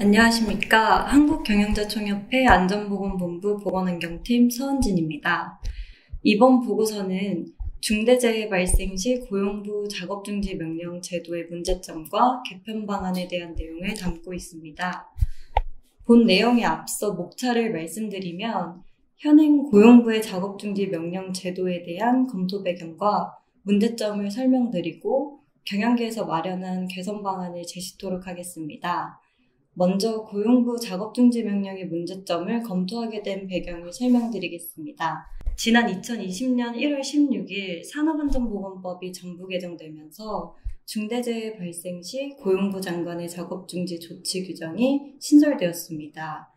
안녕하십니까. 한국경영자총협회 안전보건본부 보건환경팀 서은진입니다. 이번 보고서는 중대재해 발생 시 고용부 작업중지 명령 제도의 문제점과 개편 방안에 대한 내용을 담고 있습니다. 본 내용에 앞서 목차를 말씀드리면 현행 고용부의 작업중지 명령 제도에 대한 검토 배경과 문제점을 설명드리고 경영계에서 마련한 개선 방안을 제시토록 하겠습니다. 먼저 고용부 작업중지 명령의 문제점을 검토하게 된 배경을 설명드리겠습니다. 지난 2020년 1월 16일 산업안전보건법이 정부 개정되면서 중대재해 발생 시 고용부 장관의 작업중지 조치 규정이 신설되었습니다.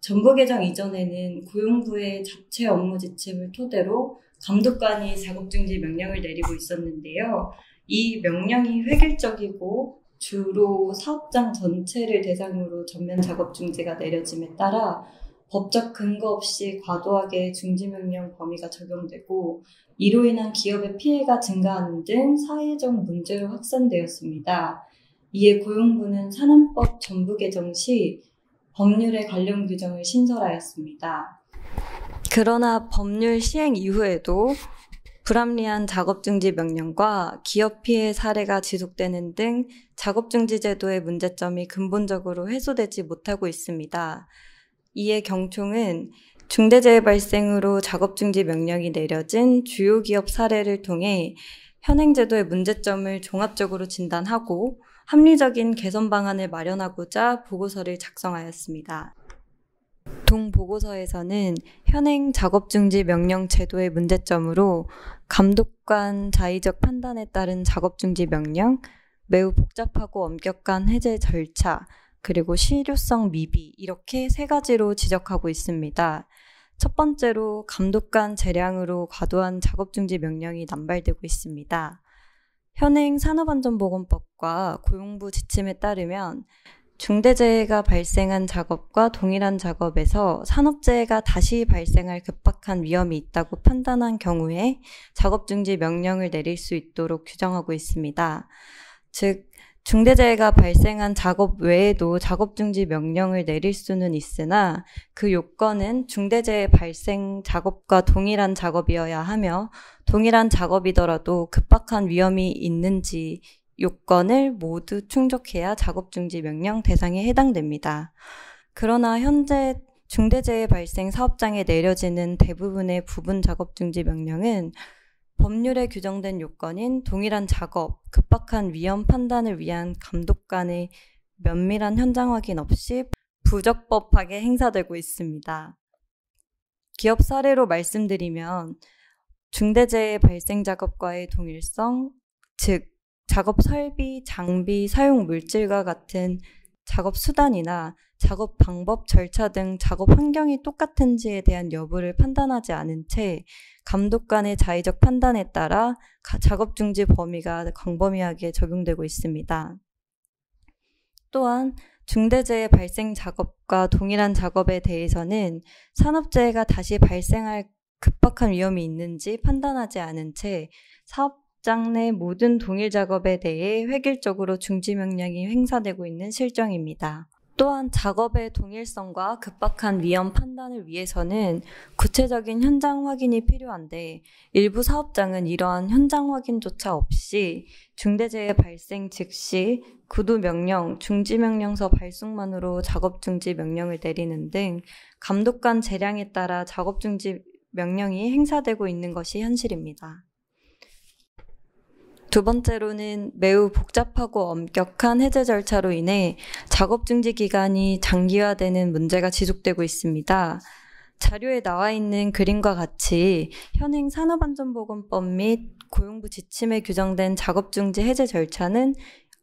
정부 개정 이전에는 고용부의 자체 업무 지침을 토대로 감독관이 작업중지 명령을 내리고 있었는데요. 이 명령이 획일적이고 주로 사업장 전체를 대상으로 전면 작업 중지가 내려짐에 따라 법적 근거 없이 과도하게 중지명령 범위가 적용되고 이로 인한 기업의 피해가 증가하는 등 사회적 문제로 확산되었습니다. 이에 고용부는 산업법 전부 개정 시 법률에 관련 규정을 신설하였습니다. 그러나 법률 시행 이후에도 불합리한 작업 중지 명령과 기업 피해 사례가 지속되는 등 작업 중지 제도의 문제점이 근본적으로 해소되지 못하고 있습니다. 이에 경총은 중대재해 발생으로 작업 중지 명령이 내려진 주요 기업 사례를 통해 현행 제도의 문제점을 종합적으로 진단하고 합리적인 개선 방안을 마련하고자 보고서를 작성하였습니다. 공동 보고서에서는 현행 작업 중지 명령 제도의 문제점으로 감독관 자의적 판단에 따른 작업 중지 명령, 매우 복잡하고 엄격한 해제 절차, 그리고 실효성 미비 이렇게 세 가지로 지적하고 있습니다. 첫 번째로 감독관 재량으로 과도한 작업 중지 명령이 남발되고 있습니다. 현행 산업안전보건법과 고용부 지침에 따르면 중대재해가 발생한 작업과 동일한 작업에서 산업재해가 다시 발생할 급박한 위험이 있다고 판단한 경우에 작업 중지 명령을 내릴 수 있도록 규정하고 있습니다. 즉, 중대재해가 발생한 작업 외에도 작업 중지 명령을 내릴 수는 있으나 그 요건은 중대재해 발생 작업과 동일한 작업이어야 하며 동일한 작업이더라도 급박한 위험이 있는지 요건을 모두 충족해야 작업 중지 명령 대상에 해당됩니다. 그러나 현재 중대재해 발생 사업장에 내려지는 대부분의 부분 작업 중지 명령은 법률에 규정된 요건인 동일한 작업, 급박한 위험 판단을 위한 감독 관의 면밀한 현장 확인 없이 부적법하게 행사되고 있습니다. 기업 사례로 말씀드리면 중대재해 발생 작업과의 동일성, 즉 작업 설비, 장비, 사용 물질과 같은 작업 수단이나 작업 방법, 절차 등 작업 환경이 똑같은지에 대한 여부를 판단하지 않은 채 감독 간의 자의적 판단에 따라 작업 중지 범위가 광범위하게 적용되고 있습니다. 또한 중대재해 발생 작업과 동일한 작업에 대해서는 산업재해가 다시 발생할 급박한 위험이 있는지 판단하지 않은 채 사업 직장 내 모든 동일 작업에 대해 획일적으로 중지 명령이 행사되고 있는 실정입니다. 또한 작업의 동일성과 급박한 위험 판단을 위해서는 구체적인 현장 확인이 필요한데 일부 사업장은 이러한 현장 확인조차 없이 중대재해 발생 즉시 구두 명령, 중지 명령서 발송만으로 작업 중지 명령을 내리는 등 감독 관 재량에 따라 작업 중지 명령이 행사되고 있는 것이 현실입니다. 두 번째로는 매우 복잡하고 엄격한 해제 절차로 인해 작업 중지 기간이 장기화되는 문제가 지속되고 있습니다. 자료에 나와 있는 그림과 같이 현행 산업안전보건법 및 고용부 지침에 규정된 작업 중지 해제 절차는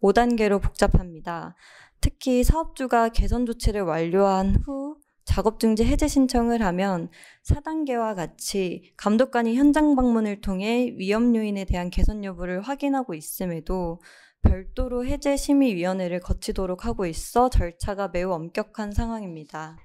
5단계로 복잡합니다. 특히 사업주가 개선 조치를 완료한 후 작업중지 해제 신청을 하면 4단계와 같이 감독관이 현장 방문을 통해 위험 요인에 대한 개선 여부를 확인하고 있음에도 별도로 해제 심의위원회를 거치도록 하고 있어 절차가 매우 엄격한 상황입니다.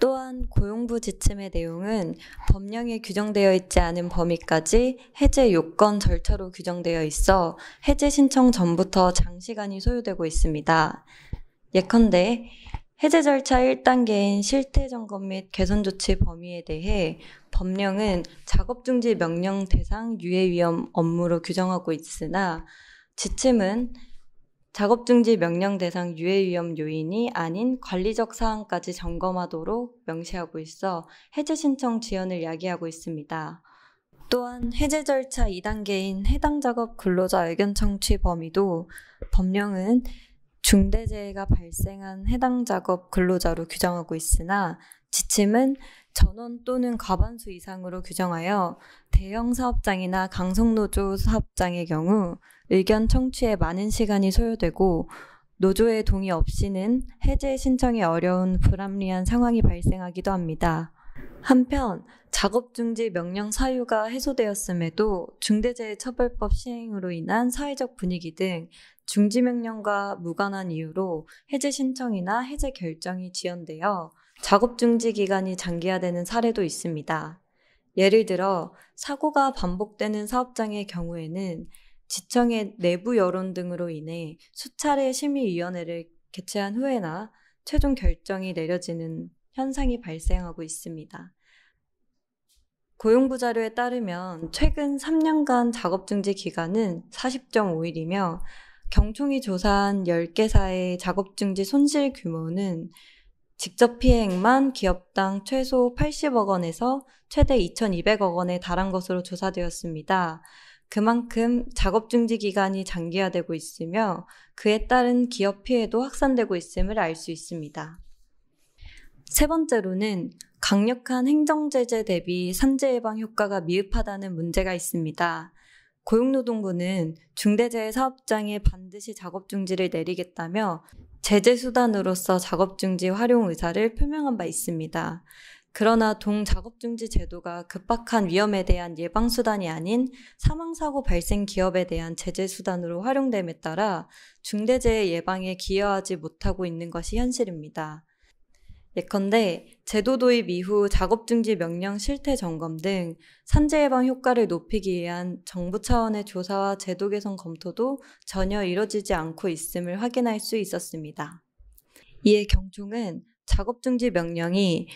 또한 고용부 지침의 내용은 법령에 규정되어 있지 않은 범위까지 해제 요건 절차로 규정되어 있어 해제 신청 전부터 장시간이 소요되고 있습니다. 예컨대 해제 절차 1단계인 실태 점검 및 개선 조치 범위에 대해 법령은 작업 중지 명령 대상 유해 위험 업무로 규정하고 있으나 지침은 작업 중지 명령 대상 유해 위험 요인이 아닌 관리적 사항까지 점검하도록 명시하고 있어 해제 신청 지연을 야기하고 있습니다. 또한 해제 절차 2단계인 해당 작업 근로자 의견 청취 범위도 법령은 중대재해가 발생한 해당 작업 근로자로 규정하고 있으나 지침은 전원 또는 과반수 이상으로 규정하여 대형 사업장이나 강성노조 사업장의 경우 의견 청취에 많은 시간이 소요되고 노조의 동의 없이는 해제 신청이 어려운 불합리한 상황이 발생하기도 합니다. 한편 작업 중지 명령 사유가 해소되었음에도 중대재해처벌법 시행으로 인한 사회적 분위기 등 중지 명령과 무관한 이유로 해제 신청이나 해제 결정이 지연되어 작업 중지 기간이 장기화되는 사례도 있습니다. 예를 들어 사고가 반복되는 사업장의 경우에는 지청의 내부 여론 등으로 인해 수차례 심의위원회를 개최한 후에나 최종 결정이 내려지는 현상이 발생하고 있습니다. 고용부 자료에 따르면 최근 3년간 작업 중지 기간은 40.5일이며 경총이 조사한 10개사의 작업 중지 손실 규모는 직접 피해액만 기업당 최소 80억 원에서 최대 2,200억 원에 달한 것으로 조사되었습니다. 그만큼 작업 중지 기간이 장기화되고 있으며 그에 따른 기업 피해도 확산되고 있음을 알 수 있습니다. 세 번째로는 강력한 행정제재 대비 산재 예방 효과가 미흡하다는 문제가 있습니다. 고용노동부는 중대재해 사업장에 반드시 작업 중지를 내리겠다며 제재 수단으로서 작업 중지 활용 의사를 표명한 바 있습니다. 그러나 동작업중지 제도가 급박한 위험에 대한 예방수단이 아닌 사망사고 발생 기업에 대한 제재수단으로 활용됨에 따라 중대재해 예방에 기여하지 못하고 있는 것이 현실입니다. 예컨대 제도 도입 이후 작업 중지 명령 실태 점검 등 산재 예방 효과를 높이기 위한 정부 차원의 조사와 제도 개선 검토도 전혀 이뤄지지 않고 있음을 확인할 수 있었습니다. 이에 경총은 작업 중지 명령이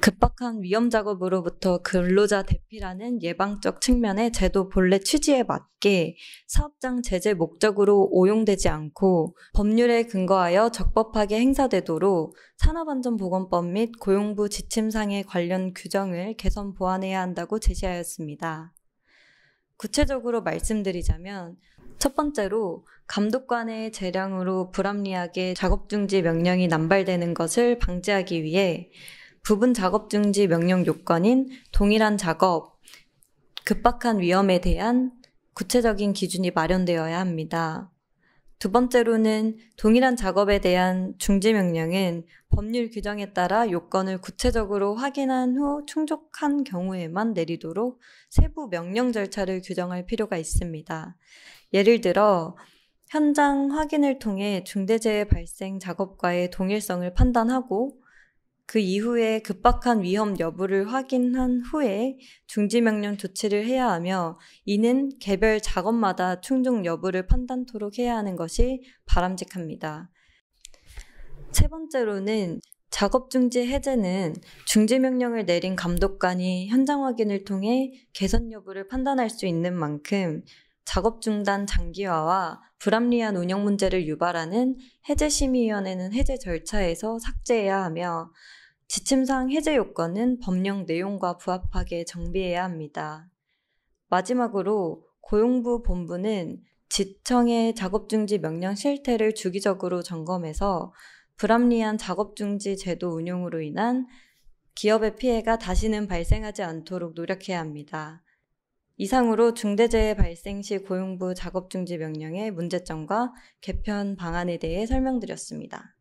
급박한 위험 작업으로부터 근로자 대피라는 예방적 측면의 제도 본래 취지에 맞게 사업장 제재 목적으로 오용되지 않고 법률에 근거하여 적법하게 행사되도록 산업안전보건법 및 고용부 지침상의 관련 규정을 개선 보완해야 한다고 제시하였습니다. 구체적으로 말씀드리자면 첫 번째로 감독관의 재량으로 불합리하게 작업 중지 명령이 남발되는 것을 방지하기 위해 부분 작업 중지 명령 요건인 동일한 작업, 급박한 위험에 대한 구체적인 기준이 마련되어야 합니다. 두 번째로는 동일한 작업에 대한 중지 명령은 법률 규정에 따라 요건을 구체적으로 확인한 후 충족한 경우에만 내리도록 세부 명령 절차를 규정할 필요가 있습니다. 예를 들어 현장 확인을 통해 중대재해 발생 작업과의 동일성을 판단하고 그 이후에 급박한 위험 여부를 확인한 후에 중지명령 조치를 해야 하며 이는 개별 작업마다 충족 여부를 판단토록 해야 하는 것이 바람직합니다. 세 번째로는 작업 중지 해제는 중지 명령을 내린 감독관이 현장 확인을 통해 개선 여부를 판단할 수 있는 만큼 작업 중단 장기화와 불합리한 운영 문제를 유발하는 해제심의위원회는 해제 절차에서 삭제해야 하며 지침상 해제 요건은 법령 내용과 부합하게 정비해야 합니다. 마지막으로 고용부 본부는 지청의 작업 중지 명령 실태를 주기적으로 점검해서 불합리한 작업 중지 제도 운용으로 인한 기업의 피해가 다시는 발생하지 않도록 노력해야 합니다. 이상으로 중대재해 발생 시 고용부 작업 중지 명령의 문제점과 개편 방안에 대해 설명드렸습니다.